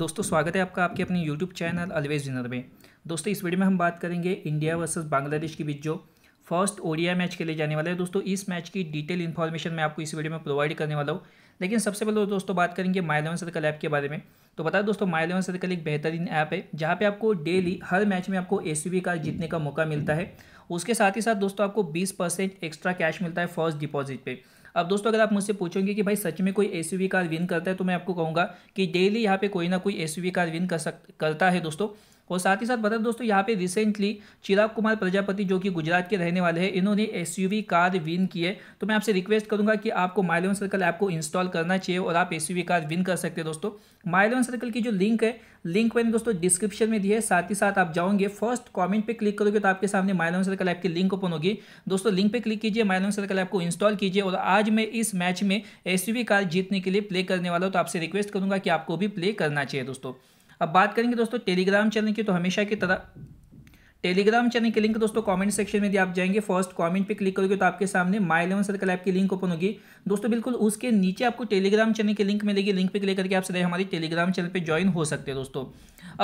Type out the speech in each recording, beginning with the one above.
दोस्तों स्वागत है आपका आपके अपने यूट्यूब चैनल अलवेज डिनर में दोस्तों इस वीडियो में हम बात करेंगे इंडिया वर्सेस बांग्लादेश के बीच जो फर्स्ट ओडिया मैच खेले जाने वाला है दोस्तों इस मैच की डिटेल इन्फॉर्मेशन मैं आपको इस वीडियो में प्रोवाइड करने वाला हूँ लेकिन सबसे पहले तो दोस्तों बात करेंगे माई इलेवन सर्कल ऐप के बारे में तो बता दोस्तों माई इलेवन सर्कल एक बेहतरीन ऐप है जहाँ पे आपको डेली हर मैच में आपको ए का जीतने का मौका मिलता है उसके साथ ही साथ दोस्तों आपको बीस एक्स्ट्रा कैश मिलता है फर्स्ट डिपॉजिट पर अब दोस्तों अगर आप मुझसे पूछोगे कि भाई सच में कोई एस कार विन करता है तो मैं आपको कहूँगा कि डेली यहाँ पे कोई ना कोई एस कार विन कर सक करता है दोस्तों और साथ ही साथ बता दोस्तों यहाँ पे रिसेंटली चिराग कुमार प्रजापति जो कि गुजरात के रहने वाले हैं इन्होंने एस कार विन की है तो मैं आपसे रिक्वेस्ट करूँगा कि आपको माइलोन सर्कल ऐप को इंस्टॉल करना चाहिए और आप एस कार विन कर सकते हैं दोस्तों माइलोन सर्कल की जो लिंक है लिंक मैंने दोस्तों डिस्क्रिप्शन में दी है साथ ही साथ आप जाओगे फर्स्ट कमेंट पे क्लिक करोगे तो आपके सामने माइलोन सर्कल ऐप की लिंक ओपन होगी दोस्तों लिंक पे क्लिक कीजिए माइलोन सर्कल ऐप को इंस्टॉल कीजिए और आज मैं इस मैच में एस कार जीतने के लिए प्ले करने वाला हूँ तो आपसे रिक्वेस्ट करूँगा कि आपको भी प्ले करना चाहिए दोस्तों अब बात करेंगे दोस्तों टेलीग्राम चैनल की तो हमेशा की तरह टेलीग्राम चैनल की लिंक दोस्तों कमेंट सेक्शन में यदि आप जाएंगे फर्स्ट कमेंट पे क्लिक करोगे तो आपके सामने माई इलेवन सर्कल ऐप की लिंक ओपन होगी दोस्तों बिल्कुल उसके नीचे आपको टेलीग्राम चैनल के लिंक मिलेगी लिंक पे क्लिक करके आप सीधे हमारी टेलीग्राम चैनल पे ज्वाइन हो सकते हैं दोस्तों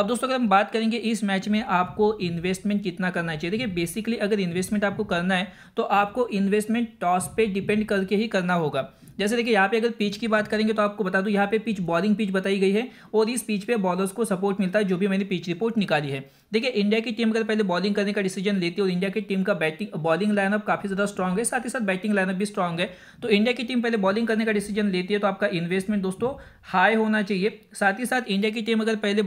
अब दोस्तों अगर हम बात करेंगे इस मैच में आपको इन्वेस्टमेंट कितना करना चाहिए देखिए बेसिकली अगर इन्वेस्टमेंट आपको करना है तो आपको इन्वेस्टमेंट टॉस पर डिपेंड करके ही करना होगा जैसे देखिए यहाँ पे अगर पिच की बात करेंगे तो आपको बता दूँ यहाँ पे पिच बॉलिंग पिच बताई गई है और इस पिच पे बॉलर्स को सपोर्ट मिलता है जो भी मैंने पिच रिपोर्ट निकाली है देखिए इंडिया की टीम अगर पहले बॉलिंग करने का डिसीजन लेती है और इंडिया की टीम का बैटिंग बॉलिंग लाइनअप काफी ज्यादा स्ट्रॉग है साथ ही साथ बैटिंग लाइनअप भी स्ट्रॉग है तो इंडिया की टीम पहले बॉलिंग करने का डिसीजन लेती है तो आपका इन्वेस्टमेंट दोस्तों हाई होना चाहिए साथ ही साथ इंडिया की टीम अगर पहले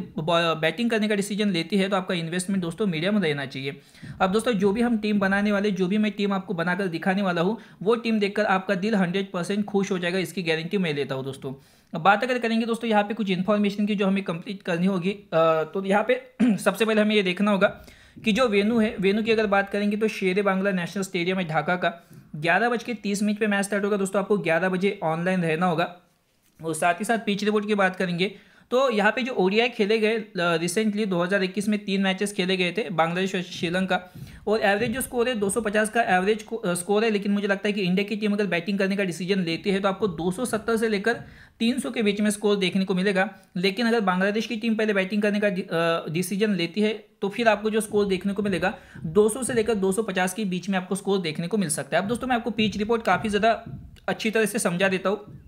बैटिंग करने का डिसीजन लेती है तो आपका इन्वेस्टमेंट दोस्तों मीडियम रहना चाहिए अब दोस्तों जो भी हम टीम बनाने वाले जो भी मैं टीम आपको बनाकर दिखाने वाला हूँ वो टीम देखकर आपका दिल हंड्रेड परसेंट खुश हो जाएगा इसकी गारंटी मैं लेता हूँ दोस्तों अब बात अगर करेंगे दोस्तों यहाँ पे कुछ इन्फॉर्मेशन की जो हमें कंप्लीट करनी होगी तो यहाँ पे सबसे पहले हमें ये देखना होगा कि जो वेनू है वेनू की अगर बात करेंगे तो शेर बांग्ला नेशनल स्टेडियम है ढाका का ग्यारह बज के तीस मिनट पर मैच स्टार्ट होगा दोस्तों आपको ग्यारह बजे ऑनलाइन रहना होगा और साथ ही साथ पिच रिपोर्ट की बात करेंगे तो यहाँ पे जो ओडीआई खेले गए रिसेंटली 2021 में तीन मैचेस खेले गए थे बांग्लादेश और श्रीलंका और एवरेज जो स्कोर है 250 का एवरेज स्कोर है लेकिन मुझे लगता है कि इंडिया की टीम अगर बैटिंग करने का डिसीजन लेती है तो आपको 270 से लेकर 300 के बीच में स्कोर देखने को मिलेगा लेकिन अगर बांग्लादेश की टीम पहले बैटिंग करने का डिसीजन लेती है तो फिर आपको जो स्कोर देखने को मिलेगा 200 से लेकर 250 के बीच में आपको स्कोर देखने को मिल सकता है अब दोस्तों मैं आपको पीच रिपोर्ट काफ़ी ज़्यादा अच्छी तरह से समझा देता हूँ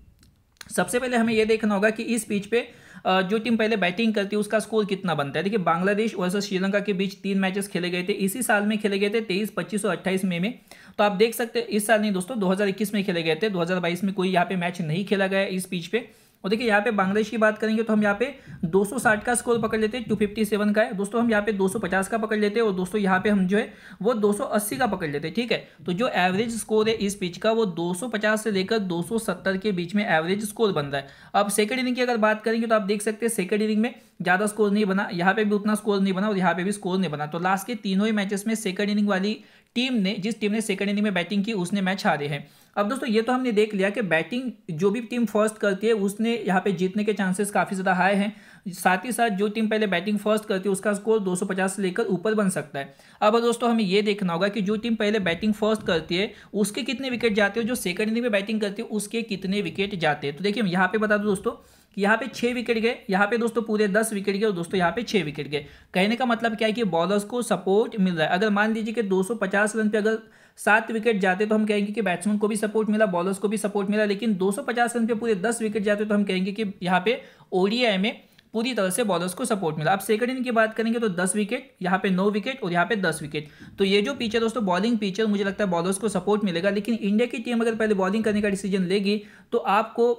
सबसे पहले हमें यह देखना होगा कि इस पीच पे जो टीम पहले बैटिंग करती है उसका स्कोर कितना बनता है देखिए बांग्लादेश वर्सेस श्रीलंका के बीच तीन मैचेस खेले गए थे इसी साल में खेले गए थे तेईस पच्चीस और अट्ठाईस मई में तो आप देख सकते हैं इस साल नहीं दोस्तों 2021 में खेले गए थे 2022 में कोई यहाँ पे मैच नहीं खेला गया इस पीच पे और देखिए यहाँ पे बांग्लादेश की बात करेंगे तो हम यहाँ पे 260 का स्कोर पकड़ लेते हैं 257 का है दोस्तों हम यहाँ पे 250 का पकड़ लेते हैं और दोस्तों यहाँ पे हम जो है वो 280 का पकड़ लेते हैं ठीक है तो जो एवरेज स्कोर है इस पिच का वो 250 से लेकर 270 के बीच में एवरेज स्कोर बन रहा है अब सेकेंड इनिंग की अगर बात करेंगे तो आप देख सकते हैं सेकेंड इनिंग में ज़्यादा स्कोर नहीं बना यहाँ पे भी उतना स्कोर नहीं बना और यहाँ पे भी स्कोर नहीं बना तो लास्ट के तीनों ही मैचेस में सेकंड इनिंग वाली टीम ने जिस टीम ने सेकंड इनिंग में बैटिंग की उसने मैच हारे हैं अब दोस्तों ये तो हमने देख लिया कि बैटिंग जो भी टीम फर्स्ट करती है उसने यहाँ पे जीतने के चांसेस काफ़ी ज़्यादा हाई हैं साथ ही साथ जो टीम पहले बैटिंग फर्स्ट करती है उसका स्कोर 250 से लेकर ऊपर बन सकता है अब दोस्तों हमें ये देखना होगा कि जो टीम पहले बैटिंग फर्स्ट करती है उसके कितने विकेट जाते हैं जो सेकंड इनिंग में बैटिंग करती है उसके कितने विकेट जाते हैं तो देखिए यहाँ पे बता दो दोस्तों कि यहाँ पे छः विकेट गए यहाँ पे दोस्तों पूरे दस विकेट गए और दोस्तों यहाँ पे छः विकेट गए कहने का मतलब क्या है कि बॉलर्स को सपोर्ट मिल रहा है अगर मान लीजिए कि 250 रन पे अगर सात विकेट जाते तो हम कहेंगे कि बैट्समैन को भी सपोर्ट मिला बॉलर्स को भी सपोर्ट मिला लेकिन 250 रन पे पूरे दस विकेट जाते तो हम कहेंगे कि यहाँ पे ओडीआई में पूरी तरह से बॉलर्स को सपोर्ट मिला आप सेकंड इन की बात करेंगे तो दस विकेट यहाँ पे नौ विकेट और यहाँ पे दस विकेट तो ये जो पीचर दोस्तों बॉलिंग पीचर मुझे लगता है बॉलर्स को सपोर्ट मिलेगा लेकिन इंडिया की टीम अगर पहले बॉलिंग करने का डिसीजन लेगी तो आपको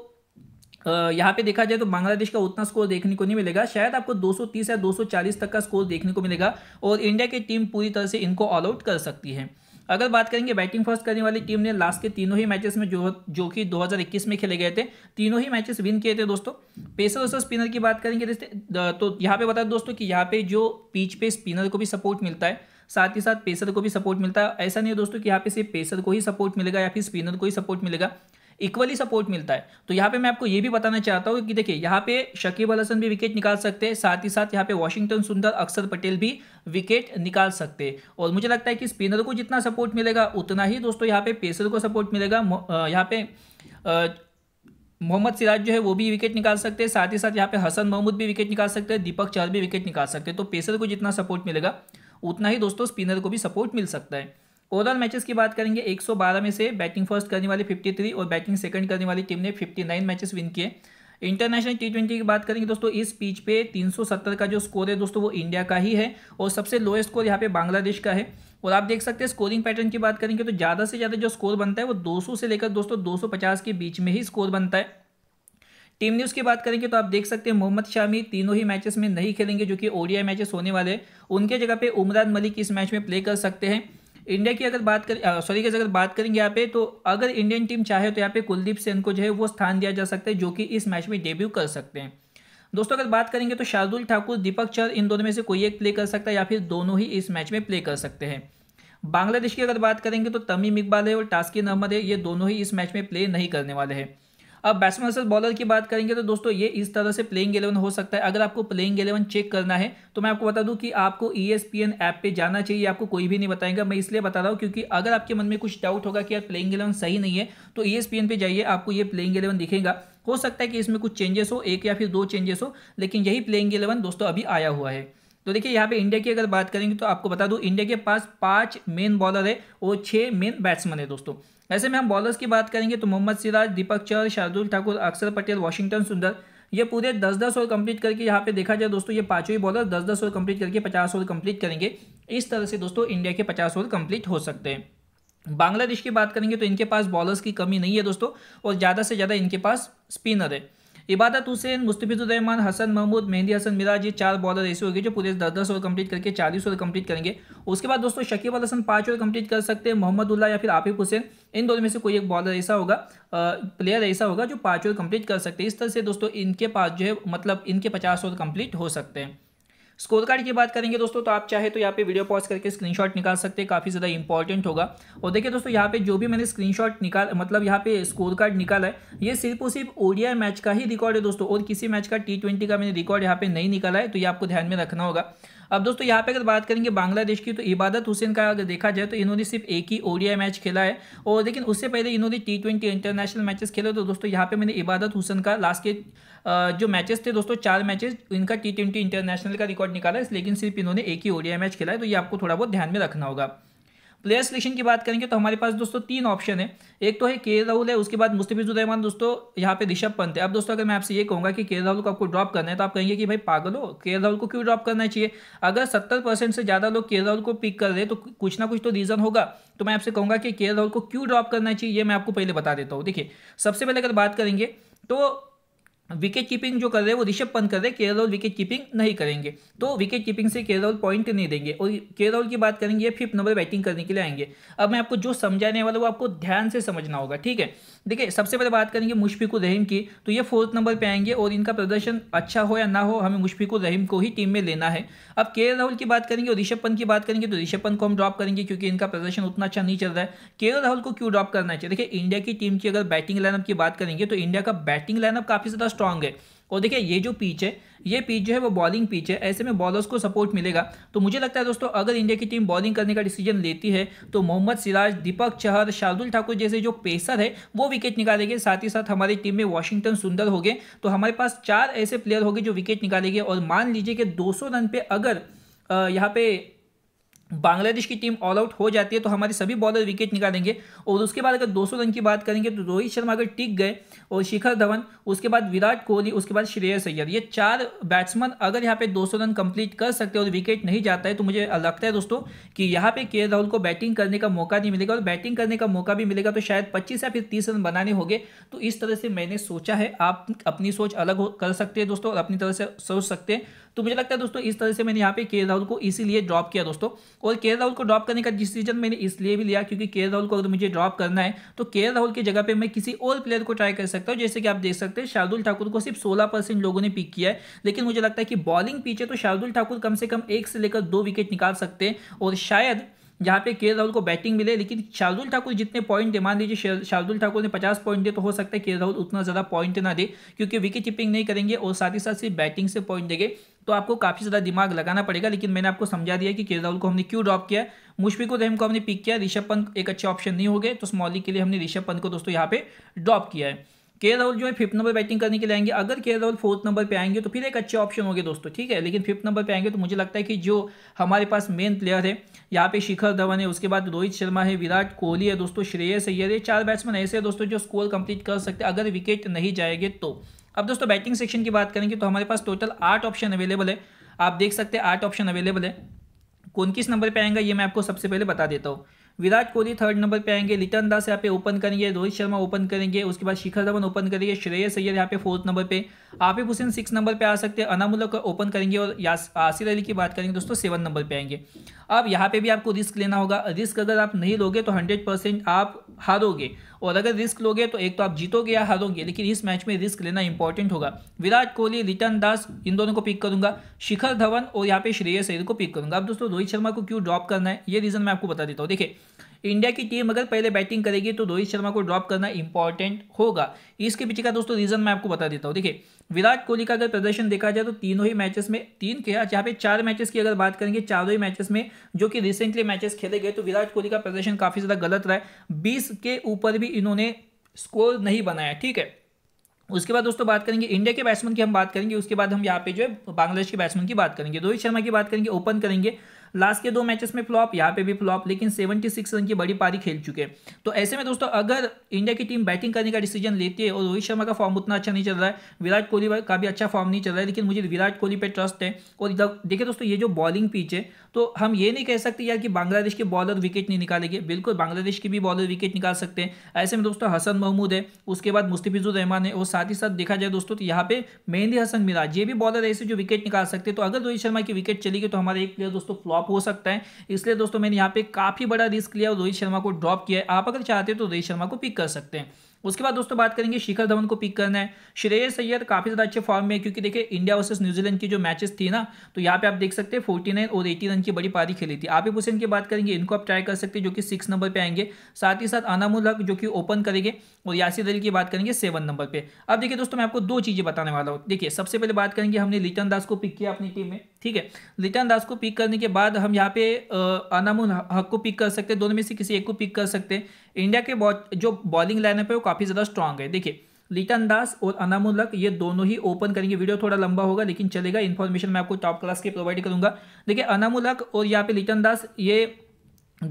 यहाँ पे देखा जाए तो बांग्लादेश का उतना स्कोर देखने को नहीं मिलेगा शायद आपको 230 या 240 तक का स्कोर देखने को मिलेगा और इंडिया की टीम पूरी तरह से इनको ऑल आउट कर सकती है अगर बात करेंगे बैटिंग फर्स्ट करने वाली टीम ने लास्ट के तीनों ही मैचेस में जो जो कि 2021 में खेले गए थे तीनों ही मैचेस विन किए थे दोस्तों पेसर और स्पिनर की बात करेंगे तो यहाँ पे बता दोस्तों कि यहाँ पे जो पीच पे स्पिनर को भी सपोर्ट मिलता है साथ ही साथ पेसर को भी सपोर्ट मिलता है ऐसा नहीं है दोस्तों कि यहाँ पे सिर्फ पेसर को ही सपोर्ट मिलेगा या फिर स्पिनर को ही सपोर्ट मिलेगा इक्वली सपोर्ट मिलता है तो यहाँ पे मैं आपको ये भी बताना चाहता हूँ कि देखिए यहाँ पे शकीब अल हसन भी विकेट निकाल सकते हैं साथ ही साथ यहाँ पे वॉशिंगटन सुंदर अक्षर पटेल भी विकेट निकाल सकते हैं और मुझे लगता है कि स्पिनर को जितना सपोर्ट मिलेगा उतना ही दोस्तों यहाँ पे पेसर को सपोर्ट मिलेगा यहाँ पे मोहम्मद सिराज जो है वो भी विकेट निकाल सकते हैं साथ ही साथ यहाँ पे हसन मोहम्मद भी विकेट निकाल सकते हैं दीपक चार भी विकेट निकाल सकते हैं तो पेसर को जितना सपोर्ट मिलेगा उतना ही दोस्तों स्पिनर को भी सपोर्ट मिल सकता है ओवरऑल मैचेस की बात करेंगे 112 में से बैटिंग फर्स्ट करने वाली 53 और बैटिंग सेकंड करने वाली टीम ने 59 मैचेस विन किए इंटरनेशनल टी ट्वेंटी की बात करेंगे दोस्तों इस पिच पे 370 का जो स्कोर है दोस्तों वो इंडिया का ही है और सबसे लोएस्ट स्कोर यहाँ पे बांग्लादेश का है और आप देख सकते हैं स्कोरिंग पैटर्न की बात करेंगे तो ज़्यादा से ज़्यादा जो स्कोर बनता है वो दो से लेकर दोस्तों दो के बीच में ही स्कोर बनता है टीम न्यूज़ की बात करेंगे तो आप देख सकते हैं मोहम्मद शामी तीनों ही मैचेस में नहीं खेलेंगे जो कि ओडीआई मैचेस होने वाले उनके जगह पे उमरान मलिक इस मैच में प्ले कर सकते हैं इंडिया की अगर बात करें सॉरी अगर बात करेंगे यहाँ पे तो अगर इंडियन टीम चाहे तो यहाँ पे कुलदीप सेन को जो है वो स्थान दिया जा सकता है जो कि इस मैच में डेब्यू कर सकते हैं दोस्तों अगर बात करेंगे तो शार्दुल ठाकुर दीपक चर इन दोनों में से कोई एक प्ले कर सकता है या फिर दोनों ही इस मैच में प्ले कर सकते हैं बांग्लादेश की अगर बात करेंगे तो तमीम इकबाल है और टास्किन अहमद है ये दोनों ही इस मैच में प्ले नहीं करने वाले हैं अब बैट्समैन वर्सेस बॉलर की बात करेंगे तो दोस्तों ये इस तरह से प्लेइंग एलेवन हो सकता है अगर आपको प्लेइंग एलेवन चेक करना है तो मैं आपको बता दूं कि आपको ई e ऐप पे जाना चाहिए आपको कोई भी नहीं बताएगा मैं इसलिए बता रहा हूँ क्योंकि अगर आपके मन में कुछ डाउट होगा कि यार प्लेइंग एलेवन सही नहीं है तो ई e पे जाइए आपको ये प्लेइंग एलेवन दिखेगा हो सकता है कि इसमें कुछ चेंजेस हो एक या फिर दो चेंजेस हो लेकिन यही प्लेइंग एलेवन दोस्तों अभी आया हुआ है तो देखिए यहाँ पे इंडिया की अगर बात करेंगे तो आपको बता दूं इंडिया के पास पांच मेन बॉलर है और छह मेन बैट्समैन है दोस्तों ऐसे में हम बॉलर्स की बात करेंगे तो मोहम्मद सिराज दीपक चर शार्दुल ठाकुर अक्षर पटेल वाशिंगटन सुंदर ये पूरे दस दस ओवर कंप्लीट करके यहाँ पे देखा जाए दोस्तों ये पांचवी बॉलर दस दस ओवर कंप्लीट करके पचास ओवर कंप्लीट करेंगे इस तरह से दोस्तों इंडिया के पचास ओवर कंप्लीट हो सकते हैं बांग्लादेश की बात करेंगे तो इनके पास बॉलर्स की कमी नहीं है दोस्तों और ज़्यादा से ज़्यादा इनके पास स्पिनर है इबादत हुसैन मुस्तफ़ीज़ुररहमान हसन महमूद मेहंदी हसन मिराज ये चार बॉलर ऐसे होंगे जो पूरे दस दस ओवर कंप्लीट करके चालीस ओवर कंप्लीट करेंगे उसके बाद दोस्तों शकीब अल हसन पाँच ओवर कंप्लीट कर सकते हैं मोहम्मद उल्ला या फिर आफिफ हुसैन इन दोनों में से कोई एक बॉलर ऐसा होगा प्लेयर ऐसा होगा जो पाँच ओवर कंप्लीट कर सकते हैं इस तरह से दोस्तों इनके पास जो है मतलब इनके पचास ओवर कंप्लीट हो सकते हैं स्कोर कार्ड की बात करेंगे दोस्तों तो आप चाहे तो यहाँ पे वीडियो पॉज करके स्क्रीनशॉट निकाल सकते हैं काफ़ी ज़्यादा इंपॉर्टेंट होगा और देखिए दोस्तों यहाँ पे जो भी मैंने स्क्रीनशॉट निकाल मतलब यहाँ पे स्कोर कार्ड निकाला है ये सिर्फ और सिर्फ ओडीआई मैच का ही रिकॉर्ड है दोस्तों और किसी मैच का टी का मैंने रिकॉर्ड यहाँ पे नहीं निकाला है तो ये आपको ध्यान में रखना होगा अब दोस्तों यहाँ पे अगर बात करेंगे बांग्लादेश की तो इबादत हुसैन का अगर देखा जाए तो इन्होंने सिर्फ एक ही ओडिया मैच खेला है और लेकिन उससे पहले इन्होंने टी ट्वेंटी इंटरनेशनल मैचेस खेले तो दोस्तों यहाँ पे मैंने इबादत हुसैन का लास्ट के जो मैचेस थे दोस्तों चार मैचेस इनका टी ट्वेंटी इंटरनेशनल का रिकॉर्ड निकाला है लेकिन सिर्फ इन्होंने एक ही ओडिया मैच खेला है तो ये आपको थोड़ा बहुत ध्यान में रखना होगा प्लेयर सिलेक्शन की बात करेंगे तो हमारे पास दोस्तों तीन ऑप्शन है एक तो है के राहुल है उसके बाद मुस्तफिजुर रहमान दोस्तों यहाँ पे ऋषभ पंत है अब दोस्तों अगर मैं आपसे ये कहूँगा कि के राहुल को आपको ड्रॉप करना है तो आप कहेंगे कि भाई पागल हो के राहुल को क्यों ड्रॉप करना चाहिए अगर सत्तर परसेंट से ज़्यादा लोग के राहुल को पिक कर रहे तो कुछ ना कुछ तो रीज़न होगा तो मैं आपसे कहूँगा कि के राहुल को क्यों ड्रॉप करना चाहिए ये मैं आपको पहले बता देता हूँ देखिए सबसे पहले अगर बात करेंगे तो विकेट कीपिंग जो कर रहे हैं वो ऋषभ पंत कर रहे हैं के राहुल विकेट कीपिंग नहीं करेंगे तो विकेट कीपिंग से के राहुल पॉइंट नहीं देंगे और के राहुल की बात करेंगे फिफ्थ नंबर बैटिंग करने के लिए आएंगे अब मैं आपको जो समझाने वाला वो आपको ध्यान से समझना होगा ठीक है देखिए सबसे पहले बात करेंगे मुशफिकुर रहीम की तो ये फोर्थ नंबर पर आएंगे और इनका प्रदर्शन अच्छा हो या ना हो हमें मुशफिकुर रहीम को ही टीम में लेना है अब के राहुल की बात करेंगे और ऋषभ पंत की बात करेंगे तो ऋषभ पंत को हम ड्रॉप करेंगे क्योंकि इनका प्रदर्शन उतना अच्छा नहीं चल रहा है के राहुल को क्यों ड्रॉप करना चाहिए देखिए इंडिया की टीम की अगर बैटिंग लाइनअप की बात करेंगे तो इंडिया का बैटिंग लाइनअप काफ़ी ज़्यादा स्ट्रांग है और देखिए ये जो पीच है ये पीच जो है वो बॉलिंग पीच है ऐसे में बॉलर्स को सपोर्ट मिलेगा तो मुझे लगता है दोस्तों अगर इंडिया की टीम बॉलिंग करने का डिसीजन लेती है तो मोहम्मद सिराज दीपक चहर शार्दुल ठाकुर जैसे जो पेसर है वो विकेट निकालेंगे साथ ही साथ हमारी टीम में वॉशिंगटन सुंदर हो गए तो हमारे पास चार ऐसे प्लेयर हो गए जो विकेट निकालेंगे और मान लीजिए कि दो रन पे अगर यहाँ पे बांग्लादेश की टीम ऑल आउट हो जाती है तो हमारे सभी बॉलर विकेट निकालेंगे और उसके बाद अगर 200 रन की बात करेंगे तो रोहित शर्मा अगर टिक गए और शिखर धवन उसके बाद विराट कोहली उसके बाद श्रेयस अय्यर ये चार बैट्समैन अगर यहाँ पे 200 रन कंप्लीट कर सकते हैं और विकेट नहीं जाता है तो मुझे लगता है दोस्तों कि यहाँ पर के राहुल को बैटिंग करने का मौका नहीं मिलेगा और बैटिंग करने का मौका भी मिलेगा तो शायद पच्चीस या फिर तीस रन बनाने होंगे तो इस तरह से मैंने सोचा है आप अपनी सोच अलग कर सकते हैं दोस्तों और अपनी तरह से सोच सकते हैं तो मुझे लगता है दोस्तों इस तरह से मैंने यहाँ पे के राहुल को इसीलिए ड्रॉप किया दोस्तों और के राहुल को ड्रॉप करने का डिसीजन मैंने इसलिए भी लिया क्योंकि के राहुल को अगर मुझे ड्रॉप करना है तो के राहुल की जगह पर मैं किसी और प्लेयर को ट्राई कर सकता हूँ जैसे कि आप देख सकते हैं शार्दुल ठाकुर को सिर्फ सोलह लोगों ने पिक किया है लेकिन मुझे लगता है कि बॉलिंग पीछे तो शार्दुल ठाकुर कम से कम एक से लेकर दो विकेट निकाल सकते हैं और शायद जहाँ पे के राहुल को बैटिंग मिले लेकिन शार्दुल ठाकुर जितने पॉइंट दे मान लीजिए शार्दुल ठाकुर ने पचास पॉइंट दे तो हो सकता है के राहुल उतना ज़्यादा पॉइंट ना दे क्योंकि विकेट कीपिंग नहीं करेंगे और साथ ही साथ सिर्फ बैटिंग से पॉइंट देंगे तो आपको काफ़ी ज़्यादा दिमाग लगाना पड़ेगा लेकिन मैंने आपको समझा दिया कि के राहुल को हमने क्यों ड्रॉप किया मुशफिक रहम को हमने पिक किया ऋषभ पंत एक अच्छे ऑप्शन नहीं हो गए तो स्मॉली के लिए हमने ऋषभ पंत को दोस्तों यहाँ पे ड्रॉप किया है के राहुल जो है फिफ्थ नंबर बैटिंग करने के लिए आएंगे अगर के राहुल फोर्थ नंबर पे आएंगे तो फिर एक अच्छे ऑप्शन होंगे दोस्तों ठीक है लेकिन फिफ्थ नंबर पे आएंगे तो मुझे लगता है कि जो हमारे पास मेन प्लेयर है यहाँ पे शिखर धवन है उसके बाद रोहित शर्मा है विराट कोहली है दोस्तों श्रेयस है ये चार बैट्समैन ऐसे है दोस्तों जो स्कोर कंप्लीट कर सकते अगर विकेट नहीं जाएंगे तो अब दोस्तों बैटिंग सेक्शन की बात करेंगे तो हमारे पास टोटल आठ ऑप्शन अवेलेबल है आप देख सकते हैं आठ ऑप्शन अवेलेबल है कौन किस नंबर पर आएगा ये मैं आपको सबसे पहले बता देता हूँ विराट कोहली थर्ड नंबर पे आएंगे लिटन दास यहाँ पे ओपन करेंगे रोहित शर्मा ओपन करेंगे उसके बाद शिखर धवन ओपन करेंगे श्रेयस अय्यर यहाँ पे फोर्थ नंबर पे आपिफ हुसैन सिक्स नंबर पे आ सकते हैं अनामुल ओपन करेंगे और आसिर अली की बात करेंगे दोस्तों सेवन नंबर पे आएंगे अब यहाँ पे भी आपको रिस्क लेना होगा रिस्क अगर आप नहीं लोगे तो हंड्रेड आप हारोगे और अगर रिस्क लोगे तो एक तो आप जीतोगे या हारोगे लेकिन इस मैच में रिस्क लेना इंपॉर्टेंट होगा विराट कोहली रिटन दास इन दोनों को पिक करूंगा शिखर धवन और यहाँ पे श्रेयस अय्यर को पिक करूंगा अब दोस्तों रोहित शर्मा को क्यों ड्रॉप करना है ये रीज़न मैं आपको बता देता हूँ देखिए इंडिया की टीम अगर पहले बैटिंग करेगी तो रोहित शर्मा को ड्रॉप करना इंपॉर्टेंट होगा इसके पीछे का दोस्तों रीजन मैं आपको बता देता हूँ देखिए विराट कोहली का अगर प्रदर्शन देखा जाए तो तीनों ही मैचेस में तीन के जहाँ पे चार मैचेस की अगर बात करेंगे चारों ही मैचेस में जो कि रिसेंटली मैचेस खेले गए तो विराट कोहली का प्रदर्शन काफ़ी ज़्यादा गलत रहा है बीस के ऊपर भी इन्होंने स्कोर नहीं बनाया ठीक है उसके बाद दोस्तों बात करेंगे इंडिया के बैट्समैन की हम बात करेंगे उसके बाद हम यहाँ पे जो है बांग्लादेश के बैट्समैन की बात करेंगे रोहित शर्मा की बात करेंगे ओपन करेंगे लास्ट के दो मैचेस में फ्लॉप यहाँ पे भी फ्लॉप लेकिन सेवेंटी सिक्स रन की बड़ी पारी खेल चुके हैं तो ऐसे में दोस्तों अगर इंडिया की टीम बैटिंग करने का डिसीजन लेती है और रोहित शर्मा का फॉर्म उतना अच्छा नहीं चल रहा है विराट कोहली का भी अच्छा फॉर्म नहीं चल रहा है लेकिन मुझे विराट कोहली पर ट्रस्ट है और देखिए दोस्तों ये जो बॉलिंग पिच है तो हम ये नहीं कह सकते यार कि बांग्लादेश के बॉलर विकेट नहीं निकालेंगे बिल्कुल बांग्लादेश की भी बॉलर विकेट निकाल सकते हैं ऐसे में दोस्तों हसन महमूद है उसके बाद मुस्तफिजुर रहमान है और साथ ही साथ देखा जाए दोस्तों तो यहाँ पे मेहंदी हसन मिराज ये भी बॉलर ऐसे जो विकेट निकाल सकते हैं तो अगर रोहित शर्मा की विकेट चली गई तो हमारे एक प्लेयर दोस्तों फ्लॉप ड्रॉप हो सकता है इसलिए दोस्तों मैंने यहाँ पे काफ़ी बड़ा रिस्क लिया और रोहित शर्मा को ड्रॉप किया है आप अगर चाहते हो तो रोहित शर्मा को पिक कर सकते हैं उसके बाद दोस्तों बात करेंगे शिखर धवन को पिक करना है श्रेय सैयद काफ़ी ज़्यादा अच्छे फॉर्म में है क्योंकि देखिए इंडिया वर्सेस न्यूजीलैंड की जो मैचेस थी ना तो यहाँ पे आप देख सकते हैं फोर्टी नाइन और एटी रन की बड़ी पारी खेली थी आप हुसैन की बात करेंगे इनको आप ट्राई कर सकते हैं जो कि सिक्स नंबर पर आएंगे साथ ही साथ अनामुल हक जो कि ओपन करेंगे और यासी अली की बात करेंगे सेवन नंबर पर अब देखिए दोस्तों मैं आपको दो चीज़ें बताने वाला हूँ देखिए सबसे पहले बात करेंगे हमने लिटन दास को पिक किया अपनी टीम में ठीक है लिटन दास को पिक करने के बाद हम यहाँ पे अनामुल हक को पिक कर सकते हैं दोनों में से किसी एक को पिक कर सकते हैं इंडिया के जो बॉलिंग लाइनअप है वो काफ़ी ज़्यादा स्ट्रांग है देखिए लिटन दास और अनामुलक ये दोनों ही ओपन करेंगे वीडियो थोड़ा लंबा होगा लेकिन चलेगा इन्फॉर्मेशन मैं आपको टॉप क्लास के प्रोवाइड करूंगा देखिए अनामुलक और यहाँ पे लिटन दास ये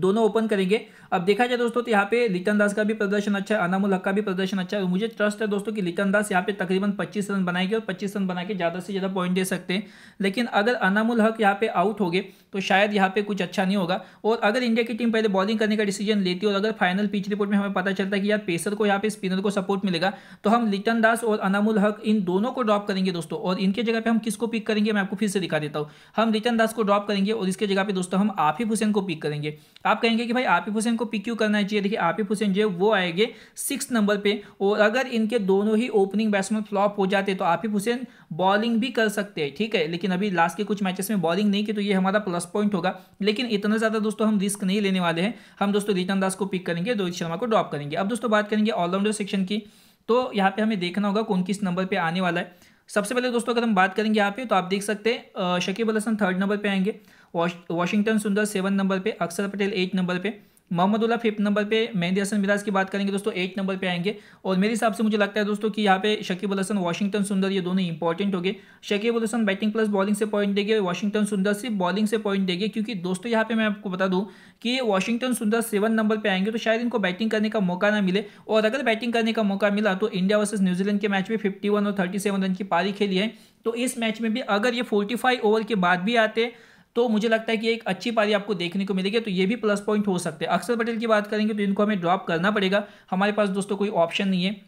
दोनों ओपन करेंगे अब देखा जाए दोस्तों तो यहाँ पे लिटन दास का भी प्रदर्शन अच्छा है अनामुल हक का भी प्रदर्शन अच्छा है मुझे ट्रस्ट है दोस्तों कि लिटन दास यहाँ पे तकरीबन 25 रन बनाएगी और 25 रन बना के ज़्यादा से ज़्यादा पॉइंट दे सकते हैं लेकिन अगर अनामुल हक यहाँ पे आउट हो गए तो शायद यहाँ पे कुछ अच्छा नहीं होगा और अगर इंडिया की टीम पहले बॉलिंग करने का डिसीजन लेती है और अगर फाइनल पिच रिपोर्ट में हमें पता चलता है कि यार पेसर को यहाँ पे स्पिनर को सपोर्ट मिलेगा तो हम लिटन दास और अनामुल हक इन दोनों को ड्रॉप करेंगे दोस्तों और इनके जगह पे हम किसको पिक करेंगे मैं आपको फिर से दिखा देता हूँ हम लिटन दास को ड्रॉप करेंगे और इसके जगह पे दोस्तों हम आफिफ हुसैन को पिक करेंगे आप कहेंगे कि भाई आफिफ हुसैन को पिक क्यों करना चाहिए देखिए आपिफ हुसैन जो है वो आएंगे सिक्स नंबर पे और अगर इनके दोनों ही ओपनिंग बैट्समैन फ्लॉप हो जाते तो आपिफ हुसैन बॉलिंग भी कर सकते हैं ठीक है लेकिन अभी लास्ट के कुछ मैचेस में बॉलिंग नहीं की तो ये हमारा प्लस पॉइंट होगा लेकिन इतना ज़्यादा दोस्तों हम रिस्क नहीं लेने वाले हैं हम दोस्तों रीटन दास को पिक करेंगे रोहित शर्मा को ड्रॉप करेंगे अब दोस्तों बात करेंगे ऑलराउंडर सेक्शन की तो यहाँ पे हमें देखना होगा कौन किस नंबर पर आने वाला है सबसे पहले दोस्तों अगर हम बात करेंगे यहाँ पे तो आप देख सकते हैं शकीब अल हसन थर्ड नंबर पे आएंगे वॉशिंगटन सुंदर सेवन नंबर पे अक्षर पटेल एट नंबर पे मोहम्मदुल्ला फिफ्थ नंबर पे मेहंदी हसन मिराज की बात करेंगे दोस्तों एट नंबर पे आएंगे और मेरे हिसाब से मुझे लगता है दोस्तों कि यहाँ पे शकीब हसन वाशिंगटन सुंदर ये दोनों इंपॉर्टेंट हो गए Shakib Hasan batting plus bowling से पॉइंट देंगे वाशिंगटन सुंदर सिर्फ बॉलिंग से पॉइंट देंगे क्योंकि दोस्तों यहाँ पे मैं आपको बता दूँ कि वाशिंगटन सुंदर सेवन नंबर पर आएंगे तो शायद इनको बैटिंग करने का मौका ना मिले और अगर बैटिंग करने का मौका मिला तो इंडिया वर्सेज न्यूजीलैंड के मैच में फिफ्टी और थर्टी रन की पारी खेली है तो इस मैच में भी अगर ये फोर्टी ओवर के बाद भी आते तो मुझे लगता है कि एक अच्छी पारी आपको देखने को मिलेगी तो ये भी प्लस पॉइंट हो सकते हैं अक्षर पटेल की बात करेंगे तो इनको हमें ड्रॉप करना पड़ेगा हमारे पास दोस्तों कोई ऑप्शन नहीं है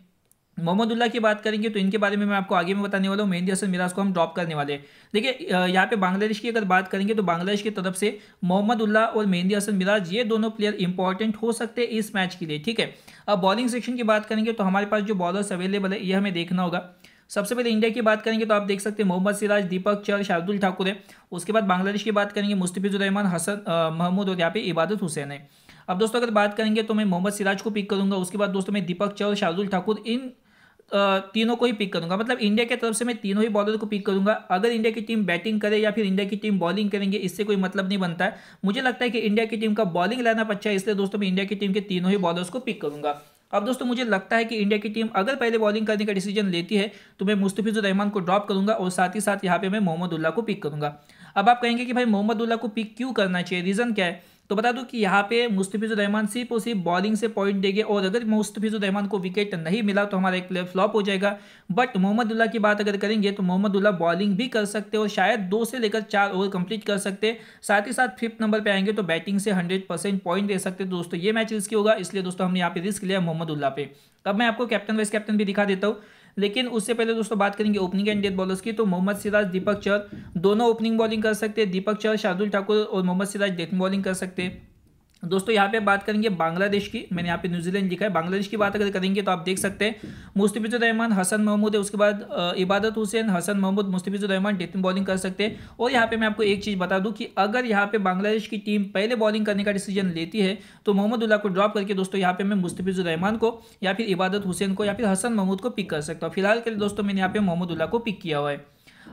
मोहम्मदुल्ला की बात करेंगे तो इनके बारे में मैं आपको आगे में बताने वाला हूँ मेहंदी हसन मिराज को हम ड्रॉप करने वाले हैं देखिए यहाँ पे बांग्लादेश की अगर बात करेंगे तो बांग्लादेश की तरफ से मोहम्मदुल्ला और मेहंदी हसन मिराज ये दोनों प्लेयर इंपॉर्टेंट हो सकते हैं इस मैच के लिए ठीक है अब बॉलिंग सेक्शन की बात करेंगे तो हमारे पास जो बॉलर्स अवेलेबल है ये हमें देखना होगा सबसे पहले इंडिया की बात करेंगे तो आप देख सकते हैं मोहम्मद सिराज दीपक चर शार्दुल ठाकुर है उसके बाद बांग्लादेश की बात करेंगे मुस्तफिजुर रहमान हसन महमूद और यहाँ पे इबादत हुसैन है अब दोस्तों अगर बात करेंगे तो मैं मोहम्मद सिराज को पिक करूंगा उसके बाद दोस्तों मैं दीपक चौर शार्दुल ठाकुर इन तीनों को ही पिक करूंगा मतलब इंडिया की तरफ से मैं तीनों ही बॉलर को पिक करूंगा अगर इंडिया की टीम बैटिंग करे या फिर इंडिया की टीम बॉलिंग करेंगे इससे कोई मतलब नहीं बनता है मुझे लगता है कि इंडिया की टीम का बॉलिंग लाइनअप अच्छा है इसलिए दोस्तों मैं इंडिया की टीम के तीनों ही बॉलर्स को पिक करूंगा अब दोस्तों मुझे लगता है कि इंडिया की टीम अगर पहले बॉलिंग करने का डिसीजन लेती है तो मैं मुस्तफिजुर रहमान को ड्रॉप करूंगा और साथ ही साथ यहाँ पे मैं मोहम्मद उल्ला को पिक करूंगा अब आप कहेंगे कि भाई मोहम्मद उल्ला को पिक क्यों करना चाहिए रीज़न क्या है तो बता दूं कि यहाँ पे रहमान सिर्फ और सिर्फ बॉलिंग से पॉइंट देंगे और अगर रहमान को विकेट नहीं मिला तो हमारा एक प्लेयर फ्लॉप हो जाएगा बट मोहम्मदुल्ला की बात अगर करेंगे तो मोहम्मदुल्ला बॉलिंग भी कर सकते और शायद दो से लेकर चार ओवर कंप्लीट कर सकते साथ ही साथ फिफ्थ नंबर पर आएंगे तो बैटिंग से हंड्रेड पॉइंट दे सकते दोस्तों ये मैच रिस्की होगा इसलिए दोस्तों हमने यहाँ पे रिस्क लिया मोहम्मदुल्ला पे अब मैं आपको कैप्टन वाइस कैप्टन भी दिखा देता हूँ लेकिन उससे पहले दोस्तों बात करेंगे ओपनिंग एंड डेथ बॉलर्स की तो मोहम्मद सिराज दीपक चर दोनों ओपनिंग बॉलिंग कर सकते हैं दीपक चर शार्दुल ठाकुर और मोहम्मद सिराज डेथ बॉलिंग कर सकते हैं दोस्तों यहाँ पे बात करेंगे बांग्लादेश की मैंने यहाँ पे न्यूजीलैंड लिखा है बांग्लादेश की बात अगर करेंगे तो आप देख सकते हैं मुस्तफिजुर रहमान हसन महमूद है उसके बाद इबादत हुसैन हसन महमूद मुस्तफिजुर रहमान डेथ बॉलिंग कर सकते हैं और यहाँ पे मैं आपको एक चीज़ बता दूँ कि अगर यहाँ पे बांग्लादेश की टीम पहले बॉलिंग करने का डिसीजन लेती है तो मोहम्मद उल्ला को ड्रॉप करके दोस्तों यहाँ पे मैं मुस्तफिजुर रहमान को या फिर इबादत हुसैन को या फिर हसन महमूद को पिक कर सकता हूँ फिलहाल के लिए दोस्तों मैंने यहाँ पे मोहम्मद उल्ला को पिक किया हुआ है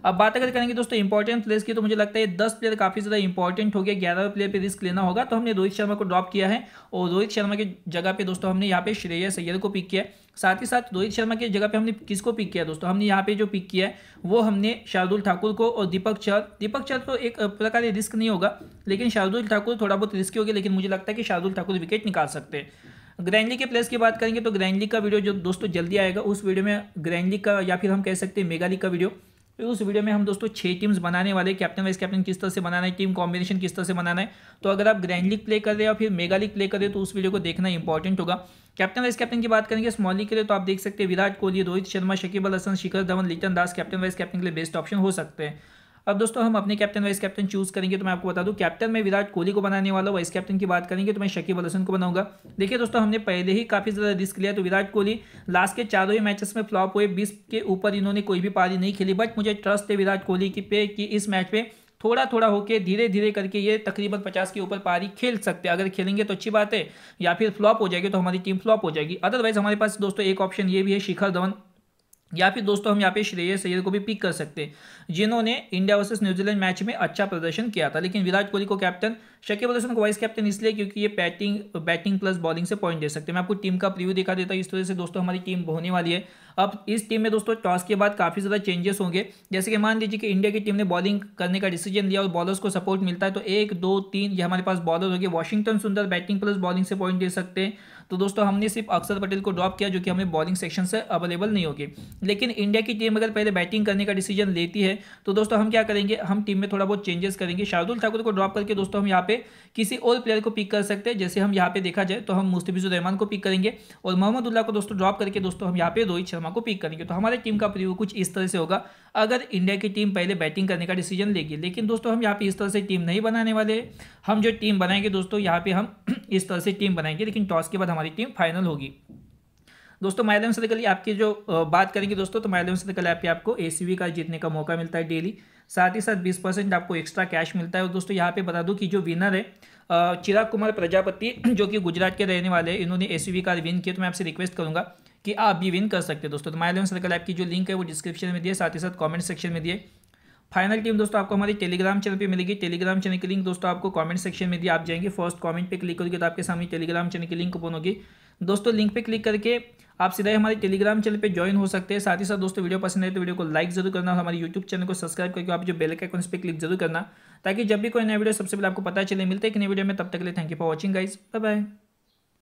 अब बात अगर करेंगे दोस्तों इंपॉर्टेंट प्लेयर्स की तो मुझे लगता है दस प्लेयर काफी ज्यादा इंपॉर्टेंट हो गया ग्यारह प्लेयर पर रिस्क लेना होगा तो हमने रोहित शर्मा को ड्रॉप किया है और रोहित शर्मा की जगह पर दोस्तों हमने यहाँ पे श्रेय सैयद को पिक किया साथ ही साथ रोहित शर्मा की जगह पर हमने किसको पिक किया दोस्तों हमने यहाँ पे जो पिक किया है वो हमने शार्दुल ठाकुर को और दीपक चर दीपक चर तो एक प्रकार रिस्क नहीं होगा लेकिन शार्दुल ठाकुर थोड़ा बहुत रिस्की होगी लेकिन मुझे लगता है कि शार्दुल ठाकुर विकेट निकाल सकते हैं ग्रैंडली के प्लेस की बात करेंगे तो ग्रैंडली का वीडियो जो दोस्तों जल्दी आएगा उस वीडियो में ग्रैंडली का या फिर हम कह सकते हैं मेगाली का वीडियो तो उस वीडियो में हम दोस्तों छह टीम्स बनाने वाले कैप्टन वाइस कैप्टन किस तरह से बनाना है टीम कॉम्बिनेशन किस तरह से बनाना है तो अगर आप ग्रैंड लीग प्ले कर रहे हो या फिर मेगा लीग प्ले कर रहे हो तो उस वीडियो को देखना इंपॉर्टेंट होगा कैप्टन वाइस कैप्टन की बात करेंगे स्मॉल लीग के लिए तो आप देख सकते हैं Virat Kohli Rohit Sharma Shakib Al Hasan Shikhar Dhawan Litton Das captain vice captain के लिए बेस्ट ऑप्शन हो सकते हैं अब दोस्तों हम अपने कैप्टन वाइस कैप्टन चूज करेंगे तो मैं आपको बता दूं कैप्टन में विराट कोहली को बनाने वाला वाइस कैप्टन की बात करेंगे तो मैं शकीब अल हसन को बनाऊंगा देखिए दोस्तों हमने पहले ही काफी ज्यादा रिस्क लिया तो विराट कोहली लास्ट के चारों ही मैचेस में फ्लॉप हुए बीस के ऊपर इन्होंने कोई भी पारी नहीं खेली बट मुझे ट्रस्ट है विराट कोहली की पे कि इस मैच पे थोड़ा थोड़ा होके धीरे धीरे करके ये तकरीबन पचास के ऊपर पारी खेल सकते हैं अगर खेलेंगे तो अच्छी बात है या फिर फ्लॉप हो जाएगी तो हमारी टीम फ्लॉप हो जाएगी अदरवाइज हमारे पास दोस्तों एक ऑप्शन ये भी है शिखर धवन या फिर दोस्तों हम यहाँ पे श्रेय सैयद को भी पिक कर सकते हैं जिन्होंने इंडिया वर्सेस न्यूजीलैंड मैच में अच्छा प्रदर्शन किया था लेकिन विराट कोहली को कैप्टन शकीब हसन को वाइस कैप्टन इसलिए क्योंकि ये बैटिंग बैटिंग प्लस बॉलिंग से पॉइंट दे सकते हैं मैं आपको टीम का प्रीव्यू दिखा देता हूँ इस वजह से दोस्तों हमारी टीम होने वाली है अब इस टीम में दोस्तों टॉस के बाद काफ़ी ज़्यादा चेंजेस होंगे जैसे कि मान लीजिए कि इंडिया की टीम ने बॉलिंग करने का डिसीजन लिया और बॉलर्स को सपोर्ट मिलता है तो एक दो तीन ये हमारे पास बॉलर गए Washington Sundar batting plus bowling से पॉइंट दे सकते हैं तो दोस्तों हमने सिर्फ अक्षर पटेल को ड्रॉप किया जो कि हमें बॉलिंग सेक्शन से अवेलेबल नहीं होगी लेकिन इंडिया की टीम अगर पहले बैटिंग करने का डिसीजन लेती है तो दोस्तों हम क्या करेंगे हम टीम में थोड़ा बहुत चेंजेस करेंगे शार्दुल ठाकुर को ड्रॉप करके दोस्तों हम यहाँ पे किसी और प्लेयर को पिक कर सकते हैं जैसे हम यहाँ पे देखा जाए तो हम मुस्तफिजुर रहमान को पिक करेंगे और मोहम्मद को दोस्तों ड्रॉप करके दोस्तों हम यहाँ पे रोहित शर्मा को पिक करेंगे तो हमारे टीम का प्रयोग कुछ इस तरह से होगा अगर इंडिया की टीम पहले बैटिंग करने का डिसीजन लेगी लेकिन दोस्तों हम यहाँ पे इस तरह से टीम नहीं बनाने वाले हम जो टीम बनाएंगे दोस्तों यहाँ पे हम इस तरह से टीम बनाएंगे लेकिन टॉस के बाद हमारी टीम फाइनल होगी दोस्तों से कल आपकी जो बात करेंगे दोस्तों तो माइलम से कल आप आपको ए का जीतने का मौका मिलता है डेली साथ ही साथ बीस परसेंट आपको एक्स्ट्रा कैश मिलता है और दोस्तों यहाँ पे बता दूँ कि जो विनर है चिराग कुमार प्रजापति जो कि गुजरात के रहने वाले हैं इन्होंने ए सी कार विन किया तो मैं आपसे रिक्वेस्ट करूँगा कि आप भी विन कर सकते हैं दोस्तों तो माई लेवन सर्कल ऐप की जो लिंक है वो डिस्क्रिप्शन में दिए साथ ही साथ कॉमेंट सेक्शन में दिए फाइनल टीम दोस्तों आपको हमारी टेलीग्राम चैनल पे मिलेगी टेलीग्राम चैनल की लिंक दोस्तों आपको कमेंट सेक्शन में दिए आप जाएंगे फर्स्ट कमेंट पे क्लिक करोगे तो आपके सामने टेलीग्राम चैनल की लिंक ओपन होगी दोस्तों लिंक पे क्लिक करके आप सीधा हमारे टेलीग्राम चैनल पे ज्वाइन हो सकते हैं साथ ही साथ दोस्तों वीडियो पसंद आए तो वीडियो को लाइक जरूर करना हमारे यूट्यूब चैनल को सब्सक्राइब करके आप जो बेल के आइकन पर क्लिक जरूर करना ताकि जब भी कोई नया वीडियो सबसे पहले आपको पता चले मिलते हैं कि नई वीडियो में तब तक ले thank you for watching guys bye bye